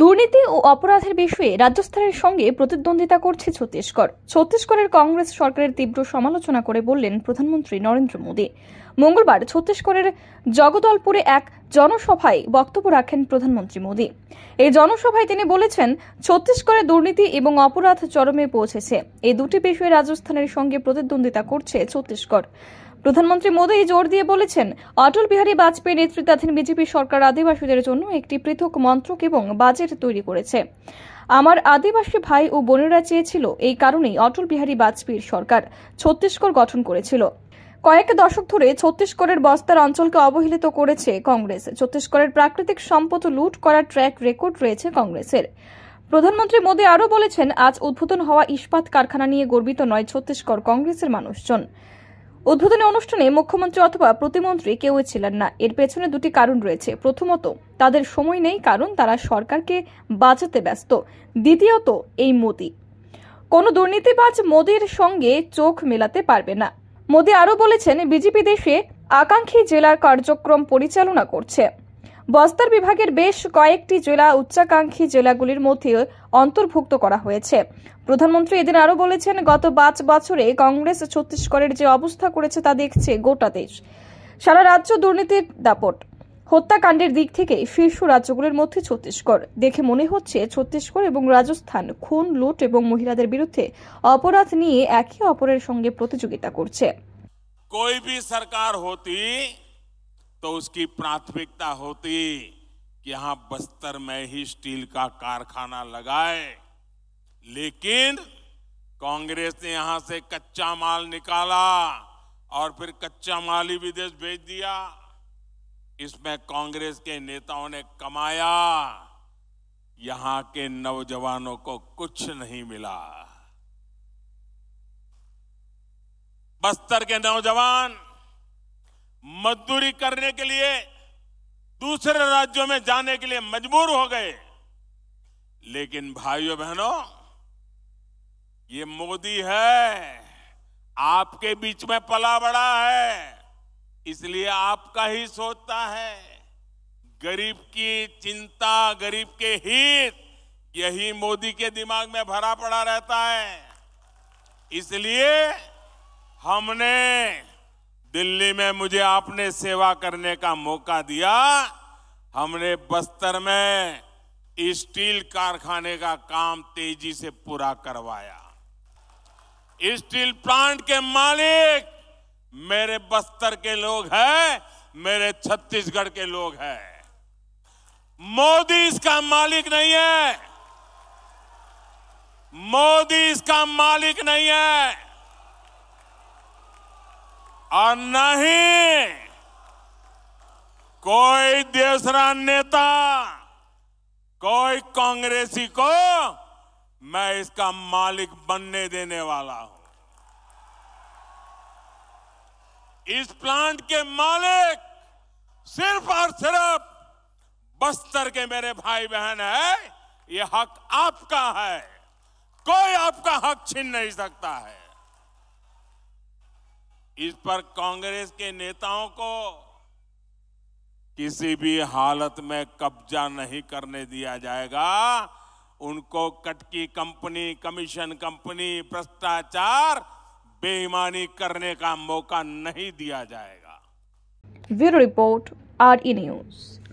দুর্নীতি ও অপরাধের বিষয়ে রাজস্থানের সঙ্গে প্রতিদ্বন্দ্বিতা করছে ছত্তিশগড় ছত্তিশগড়ের কংগ্রেস সরকারের তীব্র সমালোচনা করে বললেন প্রধানমন্ত্রী নরেন্দ্র মোদী মঙ্গলবার ছত্তিশগড়ের জগদলপুরে এক জনসভায় বক্তব্য রাখেন প্রধানমন্ত্রী মোদী এই জনসভায় তিনি বলেছেন ছত্তিশগড়ে দুর্নীতি এবং অপরাধ চরমে পৌঁছেছে এই দুটি বিষয়ে রাজস্থানের সঙ্গে প্রতিদ্বন্দ্বিতা করছে ছত্তিশগড় প্রধানমন্ত্রী মোদী জোর দিয়ে বলেছেন অটল বিহারী বাজপেয়ী নেতৃত্বাধীন বিজেপি সরকার আদিবাসীদের জন্য একটি পৃথক মন্ত্রক এবং বাজেট তৈরি করেছে আমার আদিবাসী ভাই ও বোনেরা চেয়েছিল এই কারণেই অটল বিহারী বাজপেয়ীর সরকার ছত্তিশগড় গঠন করেছিল কয়েক দশক ধরে ছত্তিশগড়ের বস্তার অঞ্চলকে অবহেলিত করেছে কংগ্রেস ছত্তিশগড়ের প্রাকৃতিক সম্পদ লুট করার ট্র্যাক রেকর্ড রয়েছে কংগ্রেসের প্রধানমন্ত্রী মোদী আরও বলেছেন আজ উদ্বোধন হওয়া ইস্পাত কারখানা নিয়ে গর্বিত নয় ছত্তিশগড় কংগ্রেসের মানুষজন উদ্বোধনী অনুষ্ঠানে মুখ্যমন্ত্রী অথবা প্রতিমন্ত্রী কেউই ছিলেন না এর পেছনে দুটি কারণ রয়েছে প্রথমত তাদের সময় নেই কারণ তারা সরকারকে বাঁচাতে ব্যস্ত দ্বিতীয়ত এই মোদি কোন দুর্নীতিবাজ মোদির সঙ্গে চোখ মেলাতে পারবে না মোদি আরও বলেছেন বিজেপি দেশে আকাঙ্ক্ষী জেলার কার্যক্রম পরিচালনা করছে বস্তার বিভাগের বেশ কয়েকটি জেলা উচ্চাকাঙ্ক্ষী জেলাগুলির মধ্যে অন্তর্ভুক্ত করা হয়েছে প্রধানমন্ত্রী এদিন আরও বলেছেন গত পাঁচ বছরে কংগ্রেস ছত্তিশগড়ের যে অবস্থা করেছে তা দেখছে গোটা দেশ সারা রাজ্য দুর্নীতির দাপট হত্যাকাণ্ডের দিক থেকে শীর্ষ রাজ্যগুলির মধ্যে ছত্তিশগড় দেখে মনে হচ্ছে ছত্তিশগড় এবং রাজস্থান খুন লুট এবং মহিলাদের বিরুদ্ধে অপরাধ নিয়ে একে অপরের সঙ্গে প্রতিযোগিতা করছে कोई भी तो उसकी प्राथमिकता होती कि यहां बस्तर में ही स्टील का कारखाना लगाए लेकिन कांग्रेस ने यहां से कच्चा माल निकाला और फिर कच्चा माल ही विदेश भेज दिया इसमें कांग्रेस के नेताओं ने कमाया यहां के नौजवानों को कुछ नहीं मिला बस्तर के नौजवान मजदूरी करने के लिए दूसरे राज्यों में जाने के लिए मजबूर हो गए लेकिन भाइयों बहनों ये मोदी है आपके बीच में पला बड़ा है इसलिए आपका ही सोचता है गरीब की चिंता गरीब के हित यही मोदी के दिमाग में भरा पड़ा रहता है इसलिए हमने दिल्ली में मुझे आपने सेवा करने का मौका दिया हमने बस्तर में स्टील कारखाने का काम तेजी से पूरा करवाया स्टील प्लांट के मालिक मेरे बस्तर के लोग हैं मेरे छत्तीसगढ़ के लोग हैं मोदी इसका मालिक नहीं है मोदी इसका मालिक नहीं है और नहीं कोई दूसरा नेता कोई कांग्रेसी को मैं इसका मालिक बनने देने वाला हूं इस प्लांट के मालिक सिर्फ और सिर्फ बस्तर के मेरे भाई बहन है ये हक आपका है कोई आपका हक छीन नहीं सकता है इस पर कांग्रेस के नेताओं को किसी भी हालत में कब्जा नहीं करने दिया जाएगा उनको कटकी कंपनी कमीशन कंपनी भ्रष्टाचार बेईमानी करने का मौका नहीं दिया जाएगा bureau report R E news